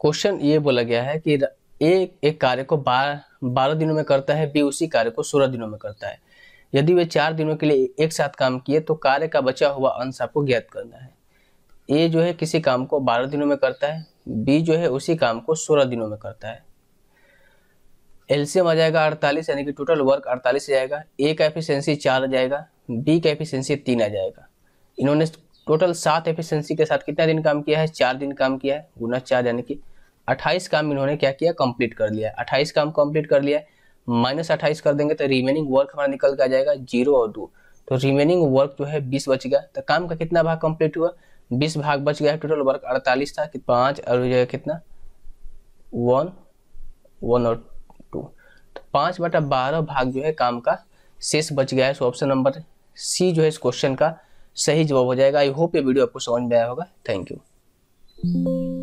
question ये बोला गया है कि ए एक कार्य को बार बारह दिनों में करता है बी उसी कार्य को सोलह दिनों में करता है यदि वे चार दिनों के लिए एक साथ काम किए तो कार्य का बचा हुआ अंश आपको ज्ञात करना है ए जो है किसी काम को बारह दिनों में करता है बी जो है उसी काम को सोलह दिनों में करता है एलसीएम आ जाएगा अड़तालीस यानी कि टोटल वर्क अड़तालीस आ जाएगा ए का एफिशियंसी चार आ जाएगा बी का एफिशियंसी तीन आ जाएगा इन्होंने टोटल सात एफिशिएंसी के साथ कितना दिन काम किया है चार दिन काम किया है गुना चार यानी कि अट्ठाईस काम इन्होंने क्या किया कंप्लीट कर लिया अट्ठाईस काम कंप्लीट कर लिया माइनस अट्ठाईस कर देंगे तो रिमेनिंग वर्क हमारा निकल के आ जाएगा जीरो और दो तो रिमेनिंग वर्क जो है बीस बच गया तो काम का कितना भाग कंप्लीट हुआ बीस भाग बच गया है टोटल वर्क अड़तालीस था कि पाँच और कितना वन वन और टू तो पाँच बटा बारह भाग जो है काम का शेष बच गया है सो ऑप्शन नंबर सी जो है इस क्वेश्चन का सही जवाब हो जाएगा आई होप ये वीडियो आपको समझ में आया होगा थैंक यू